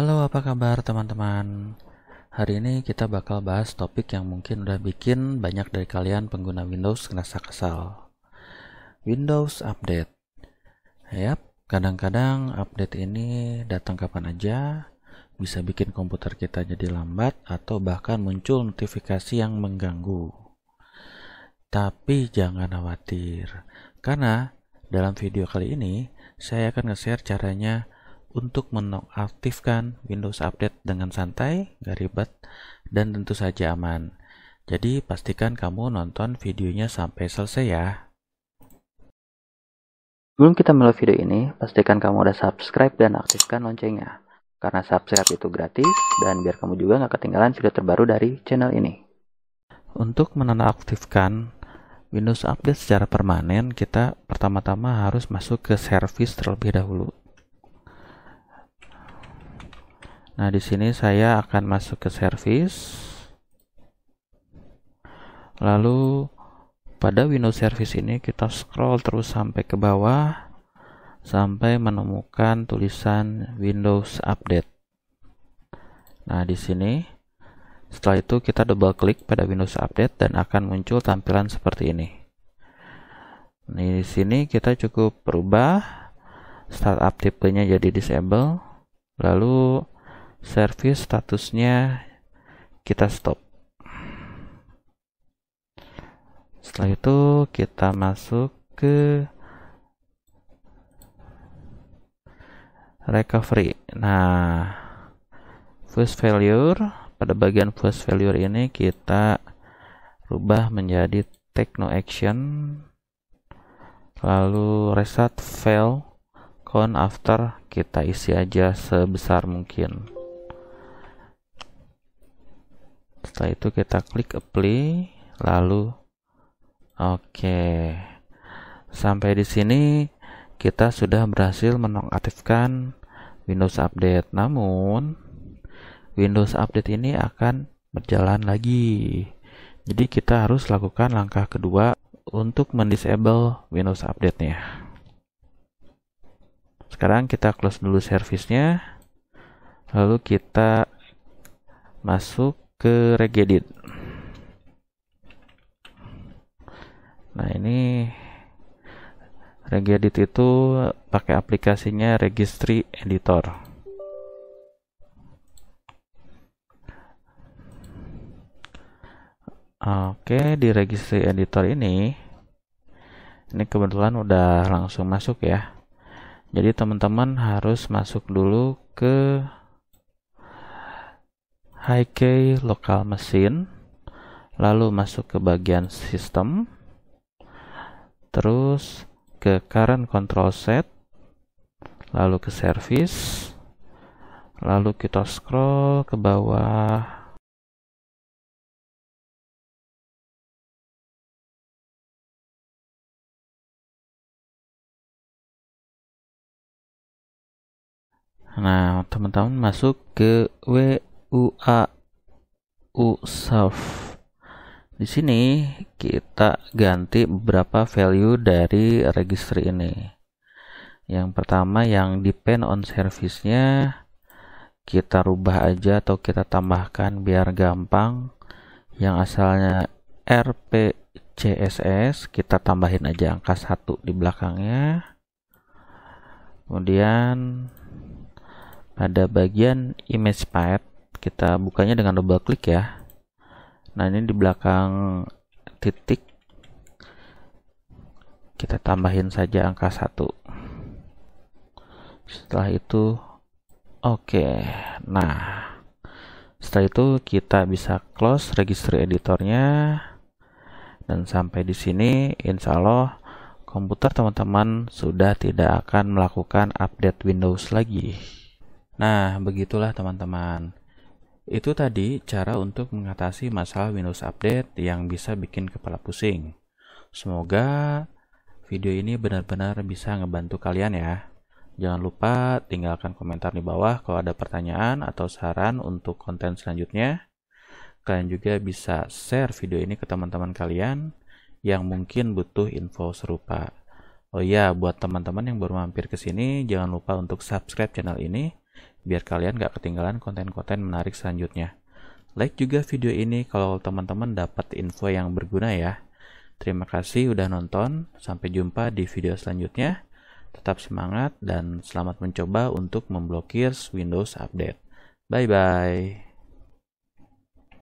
Halo, apa kabar teman-teman? Hari ini kita bakal bahas topik yang mungkin udah bikin banyak dari kalian pengguna Windows ngerasa kesal. Windows Update. Yap, kadang-kadang update ini datang kapan aja, bisa bikin komputer kita jadi lambat atau bahkan muncul notifikasi yang mengganggu. Tapi jangan khawatir, karena dalam video kali ini saya akan nge-share caranya untuk menonaktifkan Windows Update dengan santai, gak ribet, dan tentu saja aman. Jadi pastikan kamu nonton videonya sampai selesai ya. Sebelum kita mulai video ini, pastikan kamu udah subscribe dan aktifkan loncengnya. Karena subscribe itu gratis, dan biar kamu juga gak ketinggalan video terbaru dari channel ini. Untuk menonaktifkan Windows Update secara permanen, kita pertama-tama harus masuk ke service terlebih dahulu Nah, di sini saya akan masuk ke service. Lalu pada Windows Service ini kita scroll terus sampai ke bawah sampai menemukan tulisan Windows Update. Nah, di sini setelah itu kita double klik pada Windows Update dan akan muncul tampilan seperti ini. Nah, di sini kita cukup perubah startup tipenya jadi disable, lalu service statusnya kita stop setelah itu kita masuk ke recovery nah first failure pada bagian first failure ini kita rubah menjadi techno action lalu reset fail count after kita isi aja sebesar mungkin setelah itu kita klik apply lalu oke okay. sampai di sini kita sudah berhasil menonaktifkan Windows Update namun Windows Update ini akan berjalan lagi jadi kita harus lakukan langkah kedua untuk mendisable Windows Update-nya sekarang kita close dulu servisnya lalu kita masuk ke regedit nah ini regedit itu pakai aplikasinya registry editor oke di registry editor ini ini kebetulan udah langsung masuk ya jadi teman-teman harus masuk dulu ke key lokal mesin, lalu masuk ke bagian sistem, terus ke current control set, lalu ke service, lalu kita scroll ke bawah. Nah, teman-teman masuk ke W UA USAF. Di sini kita ganti beberapa value dari registry ini. Yang pertama yang depend on service-nya kita rubah aja atau kita tambahkan biar gampang. Yang asalnya RPCSS kita tambahin aja angka satu di belakangnya. Kemudian pada bagian image path kita bukanya dengan double klik ya nah ini di belakang titik kita tambahin saja angka 1 setelah itu oke okay. nah setelah itu kita bisa close registry editornya dan sampai di sini insya Allah komputer teman-teman sudah tidak akan melakukan update Windows lagi. Nah, begitulah teman-teman. Itu tadi cara untuk mengatasi masalah Windows Update yang bisa bikin kepala pusing. Semoga video ini benar-benar bisa ngebantu kalian ya. Jangan lupa tinggalkan komentar di bawah kalau ada pertanyaan atau saran untuk konten selanjutnya. Kalian juga bisa share video ini ke teman-teman kalian yang mungkin butuh info serupa. Oh iya, buat teman-teman yang baru mampir ke sini, jangan lupa untuk subscribe channel ini biar kalian gak ketinggalan konten-konten menarik selanjutnya. Like juga video ini kalau teman-teman dapat info yang berguna ya. Terima kasih udah nonton, sampai jumpa di video selanjutnya. Tetap semangat dan selamat mencoba untuk memblokir Windows Update. Bye-bye.